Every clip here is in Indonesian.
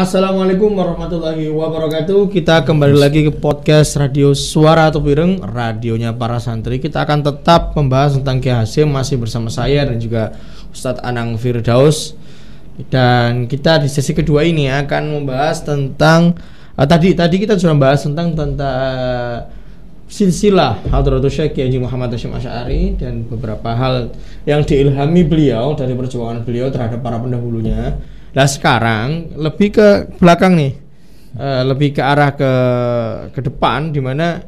Assalamualaikum warahmatullahi wabarakatuh. Kita kembali lagi ke podcast Radio Suara atau Piring, radionya para santri. Kita akan tetap membahas tentang Kiai masih bersama saya dan juga Ustadz Anang Firdaus. Dan kita di sesi kedua ini akan membahas tentang uh, tadi tadi kita sudah membahas tentang tentang silsilah Hadratul Syekh Kiai Muhammad Hashim Asy'ari dan beberapa hal yang diilhami beliau dari perjuangan beliau terhadap para pendahulunya. Nah sekarang lebih ke belakang nih, uh, lebih ke arah ke ke depan di mana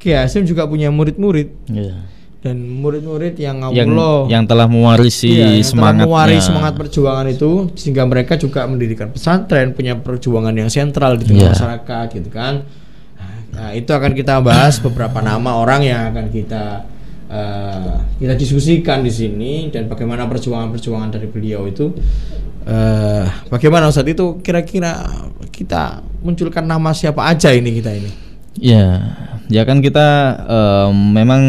Kiai Hasim juga punya murid-murid. Yeah. Dan murid-murid yang ngawulo yang, yang telah mewarisi ya, semangat mewarisi semangat perjuangan itu sehingga mereka juga mendirikan pesantren, punya perjuangan yang sentral di tengah yeah. masyarakat gitu kan. Nah, itu akan kita bahas beberapa nama orang yang akan kita uh, kita diskusikan di sini dan bagaimana perjuangan-perjuangan dari beliau itu uh, bagaimana Ustadz itu kira-kira kita munculkan nama siapa aja ini kita ini? Ya, ya kan kita uh, memang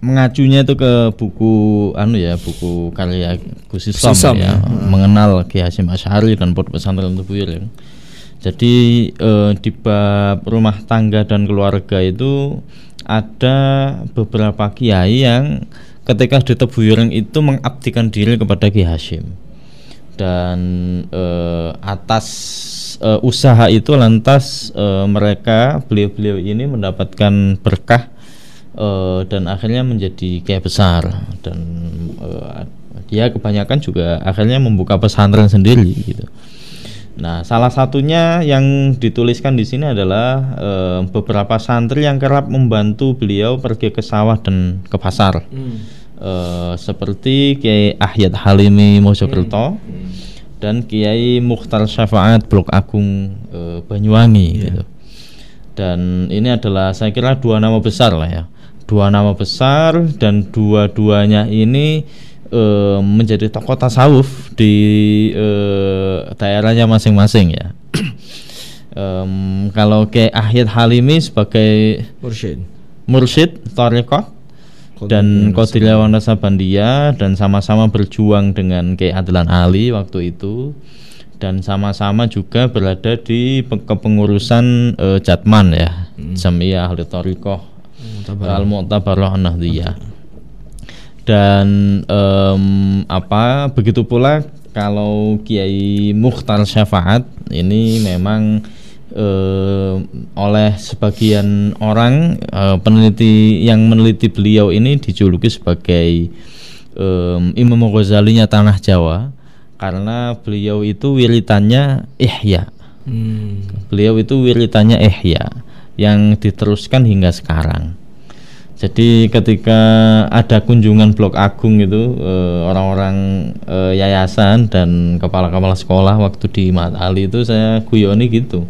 mengacunya itu ke buku anu ya buku karya Gus Islam ya hmm. mengenal Kiai Hasyim Asy'ari dan Pondok Pesantren Tubuyul ya. Kan. Jadi eh, di bab rumah tangga dan keluarga itu ada beberapa kiai yang ketika di Tebuyuran itu mengabdikan diri kepada Kiai Hasyim dan uh, atas uh, usaha itu lantas uh, mereka beliau-beliau ini mendapatkan berkah uh, dan akhirnya menjadi kayak besar dan uh, dia kebanyakan juga akhirnya membuka pesantren sendiri gitu. Nah, salah satunya yang dituliskan di sini adalah e, beberapa santri yang kerap membantu beliau pergi ke sawah dan ke pasar. Hmm. E, seperti Kiai Ahyad Halimi Mojokerto, hmm dan Kiai Mukhtar Syafaat Blok Agung e, Banyuwangi yeah. gitu. Dan ini adalah saya kira dua nama besar lah ya. Dua nama besar dan dua-duanya ini e, menjadi tokoh tasawuf di e, daerahnya masing-masing ya. um, kalau Kiai ahyat Halimi sebagai mursyid mursyid tarekat dan Kotilawang Nasabandia dan sama-sama berjuang dengan Ki Adlan Ali waktu itu dan sama-sama juga berada di kepengurusan uh, Jatman ya hmm. Jamiah Ahli Thariqah Al Mu'tabaroh Nahdiyah dan um, apa begitu pula kalau Kiai Mukhtar Syafaat ini memang eh, oleh sebagian orang eh, peneliti yang meneliti beliau ini dijuluki sebagai eh, Imam Ghazalinya tanah Jawa karena beliau itu wiritannya Ihya. Hmm. Beliau itu wiritannya Ihya yang diteruskan hingga sekarang. Jadi ketika ada kunjungan Blok Agung itu eh, orang-orang e, yayasan dan kepala-kepala sekolah waktu di Mat Ali itu saya guyoni gitu.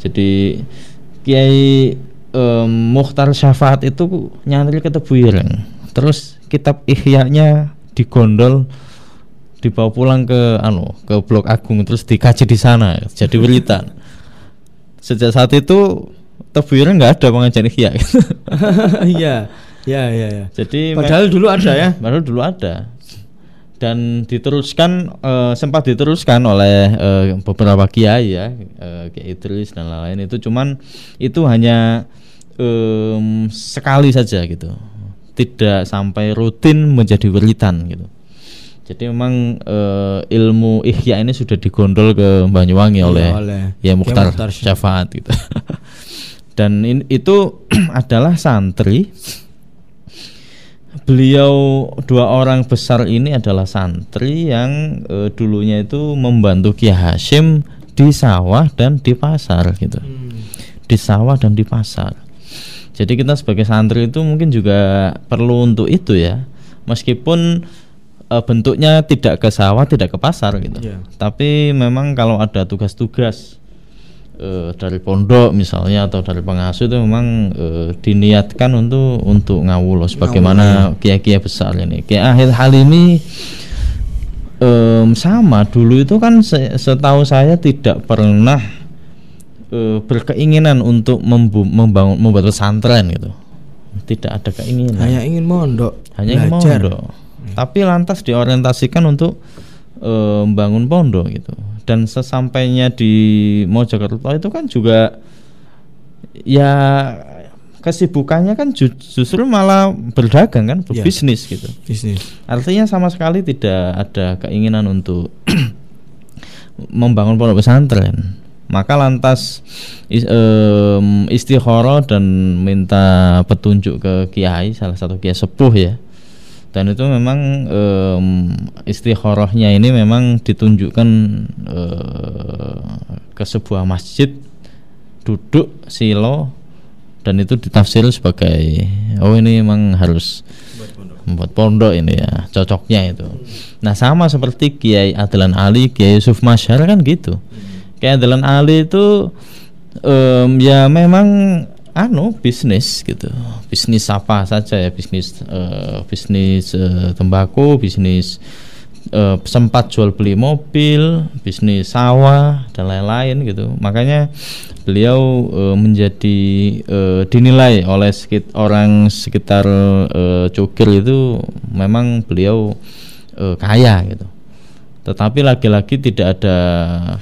Jadi Kiai e, Mukhtar Syafaat itu nyantri ke Tebuireng. Terus kitab Ihya-nya digondol dibawa pulang ke anu ke Blok Agung terus dikaji di sana. Jadi wiritan. Sejak saat itu tebuirnya nggak ada pengajian ikhya iya iya iya ya. jadi padahal dulu ada ya padahal dulu ada dan diteruskan uh, sempat diteruskan oleh uh, beberapa kiai ya uh, kiai Idris dan lain-lain itu cuman itu hanya um, sekali saja gitu tidak sampai rutin menjadi wiritan gitu jadi memang uh, ilmu ihya ini sudah digondol ke Banyuwangi iya, oleh, oleh ya Mukhtar, Mukhtar Syafaat gitu dan in, itu adalah santri beliau dua orang besar ini adalah santri yang e, dulunya itu membantu Kiai Hashim di sawah dan di pasar gitu hmm. di sawah dan di pasar jadi kita sebagai santri itu mungkin juga perlu untuk itu ya meskipun e, bentuknya tidak ke sawah tidak ke pasar gitu yeah. tapi memang kalau ada tugas-tugas e, dari pondok misalnya atau dari pengasuh itu memang e, diniatkan untuk untuk ngawulos Sebagaimana iya. kiai-kiai besar ini kiai hal ini e, sama dulu itu kan setahu saya tidak pernah e, berkeinginan untuk membangun membuat pesantren gitu tidak ada keinginan hanya ingin mondok hanya ingin mondok hmm. tapi lantas diorientasikan untuk e, membangun pondok gitu dan sesampainya di Mojokerto itu kan juga ya kesibukannya kan justru malah berdagang kan iya. berbisnis yeah. gitu bisnis artinya sama sekali tidak ada keinginan untuk membangun pondok pesantren maka lantas is, dan minta petunjuk ke kiai salah satu kiai sepuh ya dan itu memang um, horohnya ini memang ditunjukkan uh, ke sebuah masjid duduk silo dan itu ditafsir sebagai oh ini memang harus membuat pondok ini ya cocoknya itu nah sama seperti Kiai Adlan Ali Kiai Yusuf Masyar kan gitu hmm. Kiai Adlan Ali itu um, ya memang anu bisnis gitu bisnis apa saja ya bisnis uh, bisnis uh, tembakau bisnis uh, sempat jual beli mobil bisnis sawah dan lain-lain gitu makanya beliau uh, menjadi uh, dinilai oleh sekit orang sekitar uh, cukir itu memang beliau uh, kaya gitu tetapi lagi-lagi tidak ada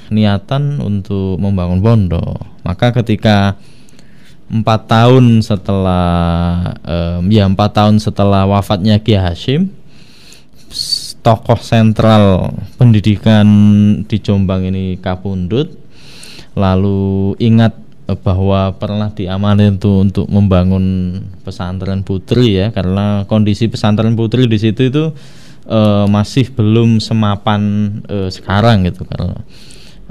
niatan untuk membangun pondok. Maka ketika empat tahun setelah um, ya empat tahun setelah wafatnya Kiai Hashim tokoh sentral pendidikan di Jombang ini Kapundut lalu ingat bahwa pernah diamanin tuh untuk membangun pesantren putri ya karena kondisi pesantren putri di situ itu uh, masih belum semapan uh, sekarang gitu karena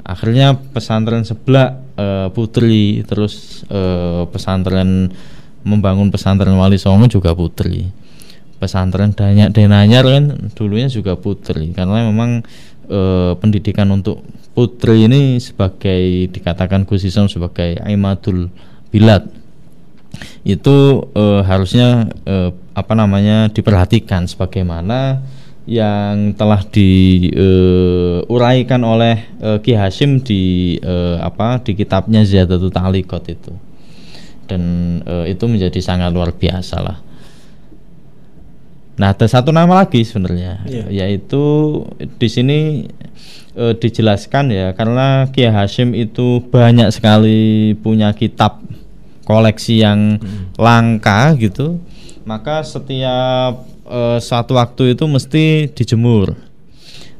akhirnya pesantren sebelah uh, Putri, terus uh, pesantren membangun pesantren Wali Songo juga Putri. Pesantren Danya Denanyar kan dulunya juga Putri karena memang uh, pendidikan untuk Putri ini sebagai dikatakan Gus Isom sebagai Aimadul Bilad itu harusnya apa namanya diperhatikan sebagaimana yang telah diuraikan eh, uh, oleh uh, Ki Hasim di uh, apa di kitabnya Ziyadatul talikot itu. Dan uh, itu menjadi sangat luar biasa lah. Nah, ada satu nama lagi sebenarnya, yeah. yaitu di sini uh, dijelaskan ya, karena Kia Hashim itu banyak sekali punya kitab koleksi yang hmm. langka gitu, maka setiap uh, eh, suatu waktu itu mesti dijemur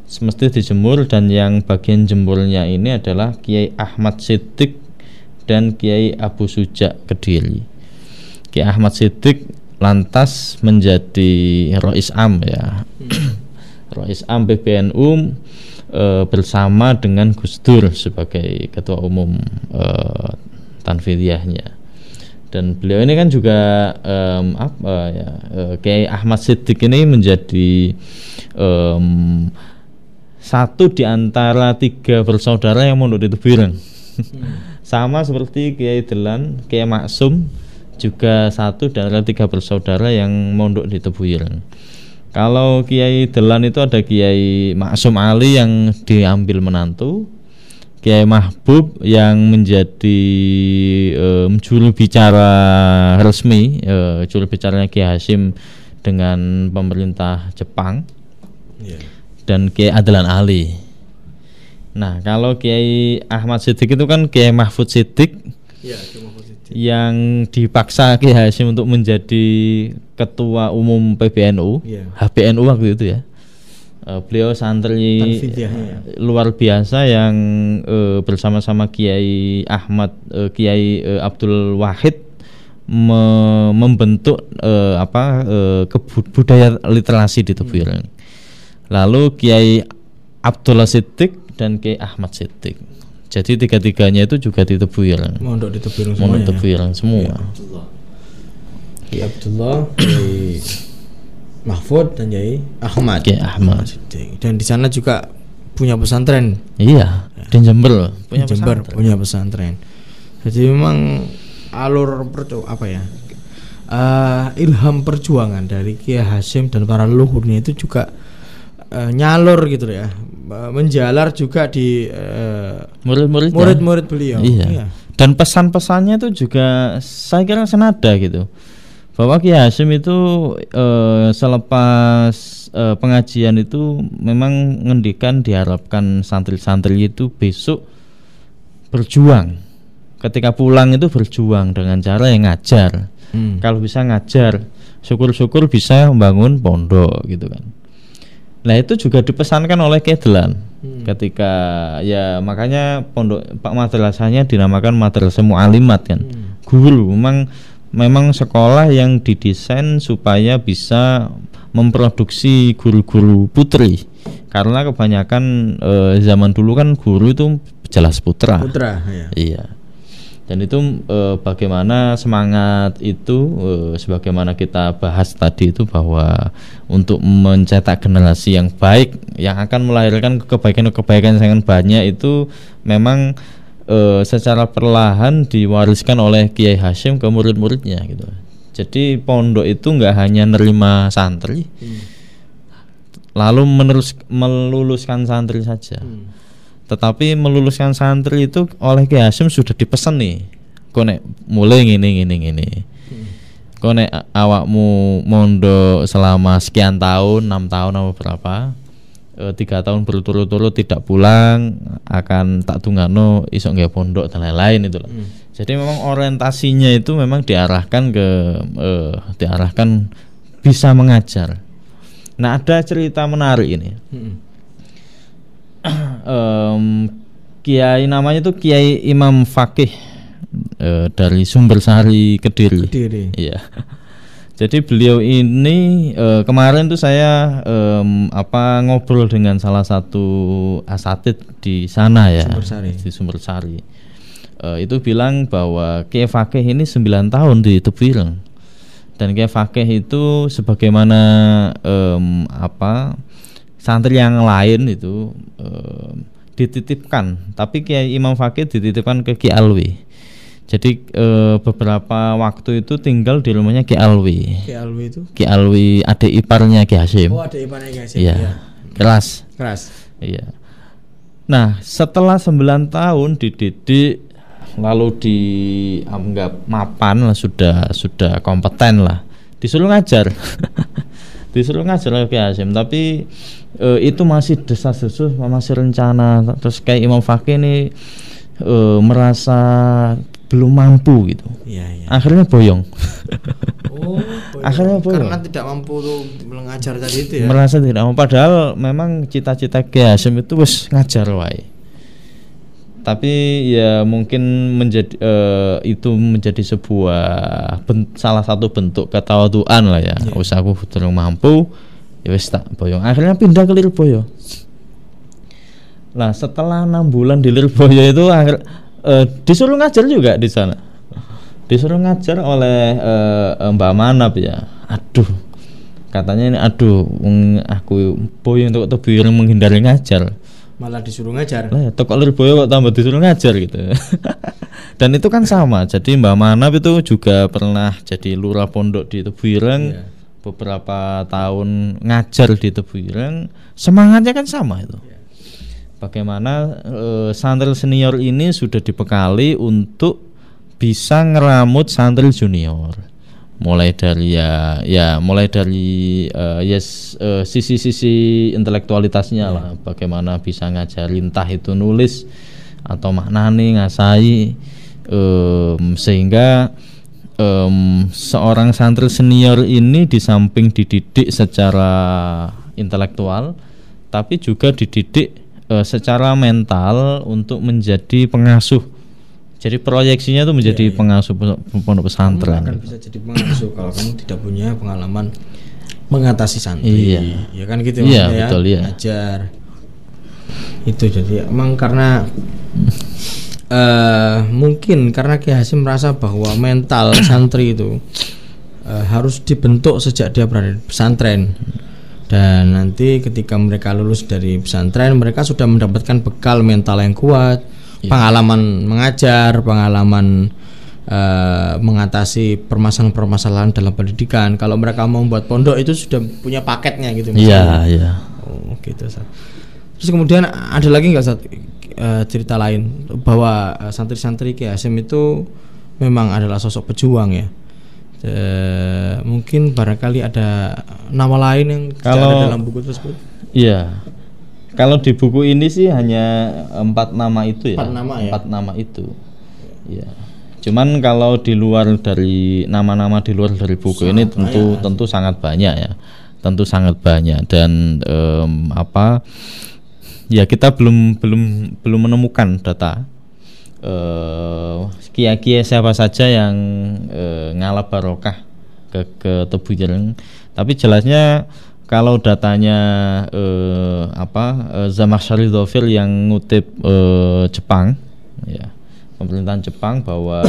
mesti dijemur dan yang bagian jemurnya ini adalah Kiai Ahmad Siddiq dan Kiai Abu Suja Kediri Kiai Ahmad Siddiq lantas menjadi Rois Am ya hmm. Rois Am PBNU e, eh, bersama dengan Gus Dur sebagai ketua umum e, dan beliau ini kan juga um, apa ya uh, Kiai Ahmad Siddiq ini menjadi um, satu di antara tiga bersaudara yang mondok di Tubireng hmm. sama seperti Kiai Delan Kiai Maksum juga satu di antara tiga bersaudara yang mondok di Tebuireng. kalau Kiai Delan itu ada Kiai Maksum Ali yang diambil menantu Kiai Mahbub yang menjadi um, juru bicara resmi uh, juru bicaranya Kiai Hasim dengan pemerintah Jepang yeah. dan Kiai Adlan Ali. Nah kalau Kiai Ahmad Siddiq itu kan Kiai Mahfud Siddiq yeah, iya, yang dipaksa Kiai Hasim untuk menjadi ketua umum PBNU, yeah. HBNU waktu itu ya Uh, beliau santri eh, iya. luar biasa yang uh, bersama-sama Kiai Ahmad uh, Kiai uh, Abdul Wahid me membentuk uh, apa uh, kebudaya literasi di Tebuireng. Hmm. Lalu Kiai Abdullah Siddiq dan Kiai Ahmad Siddiq. Jadi tiga-tiganya itu juga di Tebuireng. Mondok di Tebuireng semua. Mondok semua. Ya. Abdullah, Ya, Mahfud dan Yai Ahmad. Kiai Ahmad. Dan di sana juga punya pesantren. Iya, ya. Dan Jember punya Jember pesantren. punya pesantren. Jadi memang alur percu apa ya? Uh, ilham perjuangan dari Kiai Hasim dan para leluhurnya itu juga uh, nyalur gitu ya eh, menjalar juga di murid murid-murid ya? murid-murid beliau iya. iya dan pesan-pesannya itu juga saya kira senada gitu bahwa Ki Hasim itu uh, selepas uh, pengajian itu memang ngendikan diharapkan santri-santri itu besok berjuang ketika pulang itu berjuang dengan cara yang ngajar hmm. kalau bisa ngajar syukur-syukur bisa membangun pondok gitu kan nah itu juga dipesankan oleh Kedelan hmm. ketika ya makanya pondok Pak madrasahnya dinamakan madrasah mualimat kan hmm. guru memang memang sekolah yang didesain supaya bisa memproduksi guru-guru putri karena kebanyakan e, zaman dulu kan guru itu jelas putra. Putra, iya. iya. Dan itu e, bagaimana semangat itu e, sebagaimana kita bahas tadi itu bahwa untuk mencetak generasi yang baik yang akan melahirkan kebaikan-kebaikan sangat banyak itu memang e, secara perlahan diwariskan oleh Kiai Hashim ke murid-muridnya gitu. Jadi pondok itu nggak hanya nerima santri, hmm. lalu menerus meluluskan santri saja. Hmm. Tetapi meluluskan santri itu oleh Kiai Hashim sudah dipesan nih, konek mulai ini, ini, ini. Kone Konek awakmu mondok selama sekian tahun, enam tahun atau berapa? e, tiga tahun berturut-turut tidak pulang akan tak tunggano isok nggak pondok dan lain-lain itu hmm. jadi memang orientasinya itu memang diarahkan ke e, diarahkan bisa mengajar nah ada cerita menarik ini hmm. um, kiai namanya itu kiai Imam Fakih e, eh, dari Sumber Sari Kediri, Kediri. iya jadi beliau ini uh, kemarin tuh saya um, apa ngobrol dengan salah satu asatid di sana ya Sumbersari. di Sari. Uh, eh, itu bilang bahwa Kiai Fakih ini 9 tahun di Tebireng dan Kiai Fakih itu sebagaimana um, apa santri yang lain itu um, dititipkan tapi Kiai Imam Fakih dititipkan ke Kiai Alwi jadi e, beberapa waktu itu tinggal di rumahnya Ki Alwi. Ki Alwi itu? Ki Alwi adik iparnya Ki Hasim. Oh, adik iparnya Ki Hasim. Iya. Ya. Keras. Keras. Iya. Nah, setelah 9 tahun dididik lalu di anggap mapan lah sudah sudah kompeten lah. Disuruh ngajar. disuruh ngajar oleh Ki Hasim tapi e, itu masih desa-desus masih rencana terus kayak Imam Fakih ini e, merasa belum mampu gitu. Ya, ya. Akhirnya boyong. Oh, boyong. Akhirnya boyong. Karena tidak mampu tuh mengajar tadi itu ya. Merasa tidak mampu padahal memang cita-cita Ki Hasim itu wis ngajar wae. Tapi ya mungkin menjadi uh, itu menjadi sebuah bent, salah satu bentuk ketawaduan lah ya. Yeah. Usahaku belum mampu, ya wis tak boyong. Akhirnya pindah ke Lirboyo. Nah, setelah enam bulan di Lirboyo itu akhir uh, disuruh ngajar juga di sana disuruh ngajar oleh uh, Mbak Manap ya aduh katanya ini aduh aku boy untuk tebu menghindari ngajar malah disuruh ngajar lah ya, toko boy kok tambah disuruh ngajar gitu dan itu kan sama jadi Mbak Manap itu juga pernah jadi lurah pondok di Tebuireng yeah. beberapa tahun ngajar di Tebuireng semangatnya kan sama itu yeah bagaimana uh, santri senior ini sudah dibekali untuk bisa ngeramut santri junior mulai dari ya ya mulai dari uh, yes uh, sisi-sisi intelektualitasnya lah ya. bagaimana bisa ngajarin lintah itu nulis atau maknani ngasai um, sehingga um, seorang santri senior ini di samping dididik secara intelektual tapi juga dididik uh, secara mental untuk menjadi pengasuh. Jadi proyeksinya itu menjadi ya, ya. pengasuh pondok pesantren. Kamu akan bisa jadi pengasuh kalau kamu tidak punya pengalaman mengatasi santri. Iya. Ya kan gitu iya, ya. Betul, iya. Ajar. Itu jadi emang karena uh, mungkin karena Kiai Hasim merasa bahwa mental santri itu uh, harus dibentuk sejak dia berada di pesantren dan nanti ketika mereka lulus dari pesantren mereka sudah mendapatkan bekal mental yang kuat ya. pengalaman mengajar pengalaman uh, mengatasi permasalahan-permasalahan dalam pendidikan kalau mereka mau membuat pondok itu sudah punya paketnya gitu iya iya Oke oh gitu Sat. terus kemudian ada lagi nggak satu uh, eh, cerita lain bahwa eh, santri-santri uh, Ki itu memang adalah sosok pejuang ya Uh, mungkin barangkali ada nama lain yang kalau ada dalam buku tersebut. Iya. Kalau di buku ini sih hanya eh, empat nama itu ya. Empat nama ya. Empat nama itu. Iya. Cuman kalau di luar dari nama-nama di luar dari buku sangat ini tentu tentu sangat banyak ya. Tentu sangat banyak dan um, apa ya kita belum belum belum menemukan data Eh, kia-kia siapa saja yang uh, ngalap barokah ke ke tebu jalan tapi jelasnya kalau datanya eh, apa eh, Zamakhsyari Dhofir yang ngutip eh, Jepang ya pemerintahan Jepang bahwa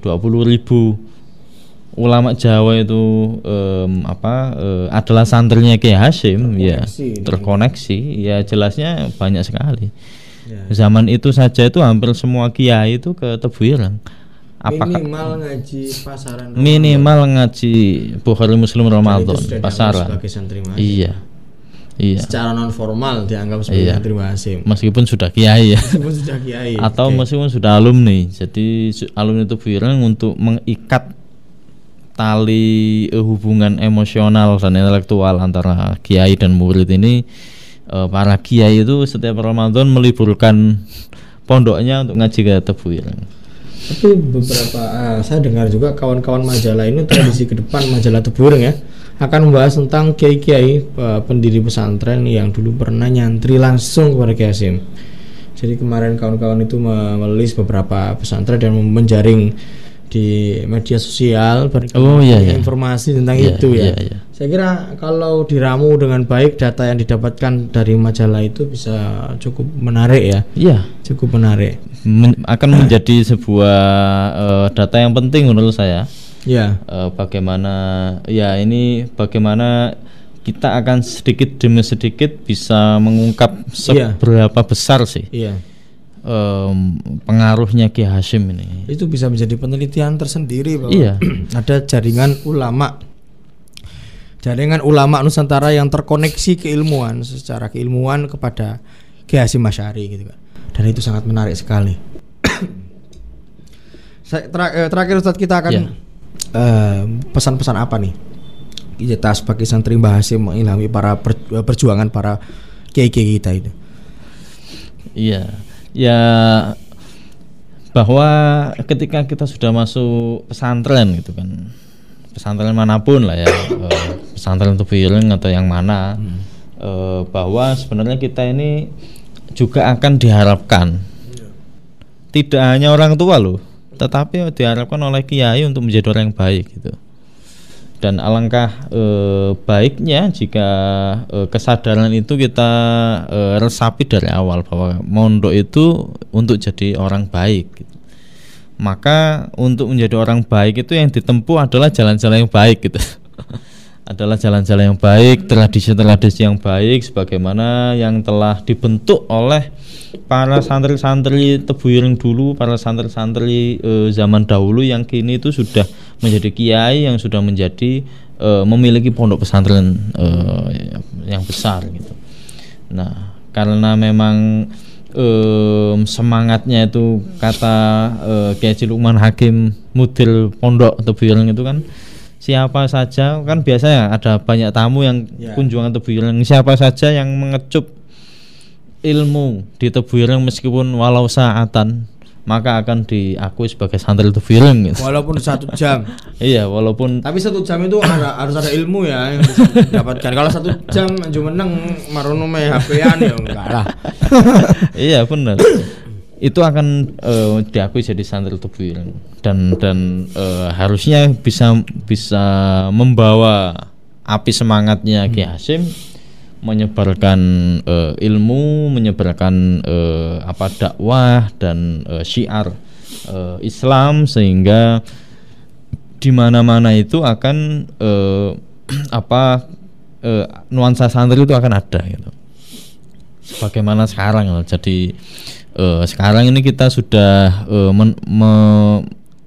20 ribu ulama Jawa itu um, apa uh, adalah santrinya Kiai Hashim ya, terkoneksi, ya terkoneksi ya jelasnya banyak sekali Ya, Zaman itu saja itu hampir semua kiai itu ke Tebuirang. Apakah minimal ngaji pasaran Ramadan. Minimal ngaji Bukhari Muslim Ramadan pasaran. Iya. Iya. Secara non formal dianggap sebagai iya. santri Hasim. Meskipun sudah kiai ya. Meskipun sudah kiai. Atau okay. meskipun sudah alumni. Jadi alumni itu Ireng untuk mengikat tali hubungan emosional dan intelektual antara kiai dan murid ini e, para kiai itu setiap Ramadan meliburkan pondoknya untuk ngaji ke tebuir. Ya. Tapi beberapa uh, saya dengar juga kawan-kawan majalah ini tradisi ke depan majalah tebuir ya akan membahas tentang kiai-kiai eh, pendiri pesantren yang dulu pernah nyantri langsung kepada Kiai Hasim. Jadi kemarin kawan-kawan itu melis beberapa pesantren dan menjaring di media sosial oh, iya, iya. informasi tentang iya, itu ya. Iya, iya. Saya kira kalau diramu dengan baik data yang didapatkan dari majalah itu bisa cukup menarik ya. Iya, cukup menarik. Men akan menjadi sebuah uh, data yang penting menurut saya. Ya. Uh, bagaimana ya ini bagaimana kita akan sedikit demi sedikit bisa mengungkap iya. seberapa besar sih. Iya um, pengaruhnya Ki Hashim ini. Itu bisa menjadi penelitian tersendiri bahwa iya. ada jaringan ulama jaringan ulama Nusantara yang terkoneksi keilmuan secara keilmuan kepada Ki Hashim Masyari gitu kan. Dan itu sangat menarik sekali. Eh, terakhir Ustaz kita akan yeah. Iya. uh, pesan-pesan apa nih? Kita sebagai santri Mbah Hasim mengilhami para eh, perjuangan para kiai kita itu. Iya ya bahwa ketika kita sudah masuk pesantren gitu kan pesantren manapun lah ya eh, pesantren untuk feeling atau yang mana hmm. eh, bahwa sebenarnya kita ini juga akan diharapkan tidak hanya orang tua loh tetapi diharapkan oleh kiai untuk menjadi orang yang baik gitu dan alangkah e, baiknya jika e, kesadaran itu kita e, resapi dari awal bahwa mondok itu untuk jadi orang baik gitu. maka untuk menjadi orang baik itu yang ditempuh adalah jalan-jalan yang baik gitu adalah jalan-jalan yang baik, hmm. tradisi-tradisi yang baik sebagaimana yang telah dibentuk oleh para santri-santri tebuyuring dulu, para santri-santri e, zaman dahulu yang kini itu sudah menjadi kiai yang sudah menjadi e, memiliki pondok pesantren e, yang besar gitu. Nah, karena memang um, semangatnya itu kata uh, Kiai Lukman Hakim Mudil Pondok Tebuyuring itu kan siapa saja kan biasanya ada banyak tamu yang yeah. kunjungan Tebu Ireng siapa saja yang mengecup ilmu di Tebu Ireng meskipun walau saatan maka akan diakui sebagai santri Tebu Ireng gitu. walaupun satu jam iya walaupun tapi satu jam itu ada, harus ada ilmu ya yang dapatkan kalau satu jam cuma neng marono hp ya enggak lah iya benar itu akan uh, diakui jadi santri tubuh dan dan uh, harusnya bisa bisa membawa api semangatnya hmm. Ki Hasim menyebarkan uh, ilmu, menyebarkan uh, apa dakwah dan uh, syiar uh, Islam sehingga di mana-mana itu akan uh, apa uh, nuansa santri itu akan ada gitu. Sebagaimana sekarang loh. Jadi uh, sekarang ini kita sudah uh, men, me,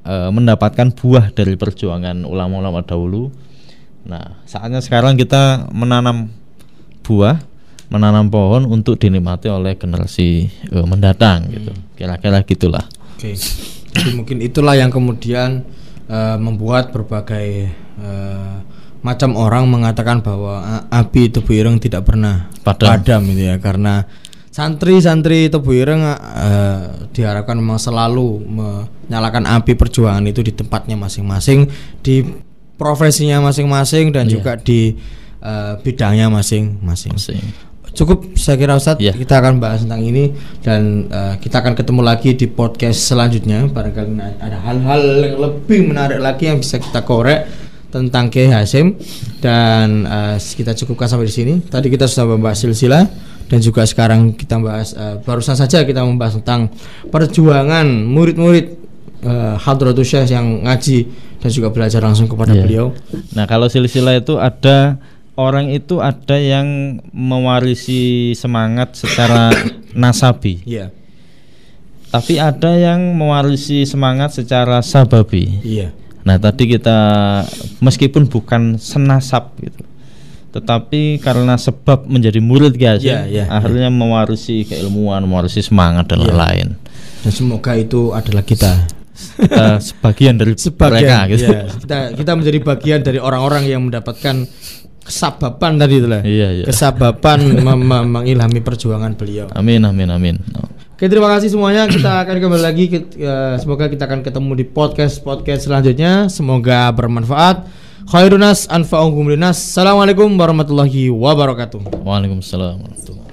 uh, mendapatkan buah dari perjuangan ulama-ulama dahulu. Nah, saatnya sekarang kita menanam buah, menanam pohon untuk dinikmati oleh generasi uh, mendatang hmm. gitu. Kira-kira gitulah. Oke. Okay. mungkin itulah yang kemudian uh, membuat berbagai uh, macam orang mengatakan bahwa api tubuh ireng tidak pernah padam, padam gitu ya karena santri-santri Tebu Ireng uh, diharapkan memang selalu menyalakan api perjuangan itu di tempatnya masing-masing, di profesinya masing-masing dan yeah. juga di uh, bidangnya masing-masing. Cukup saya kira Ustaz yeah. kita akan bahas tentang ini dan uh, kita akan ketemu lagi di podcast selanjutnya barangkali ada hal-hal yang lebih menarik lagi yang bisa kita korek tentang Kiai Hasim dan uh, kita cukupkan sampai di sini. Tadi kita sudah membahas silsilah dan juga sekarang kita bahas uh, barusan saja kita membahas tentang perjuangan murid-murid uh, eh, Hadratus Syekh yang ngaji dan juga belajar langsung kepada yeah. beliau. Nah, kalau silsilah itu ada orang itu ada yang mewarisi semangat secara nasabi. Yeah. Tapi ada yang mewarisi semangat secara sababi. Iya. Yeah. Nah, tadi kita meskipun bukan senasab gitu tetapi karena sebab menjadi murid guys yeah, yeah, akhirnya yeah. mewarisi keilmuan mewarisi semangat dan iya. lain lain dan semoga itu adalah kita kita sebagian dari sebagian, mereka gitu. yeah. kita kita menjadi bagian dari orang-orang yang mendapatkan kesabapan tadi itulah iya, yeah, Yeah. kesababan mengilhami perjuangan beliau amin amin amin Oke terima kasih semuanya kita akan kembali lagi semoga kita akan ketemu di podcast podcast selanjutnya semoga bermanfaat khairunas anfa'ukum linas. Assalamualaikum warahmatullahi wabarakatuh. Waalaikumsalam warahmatullahi.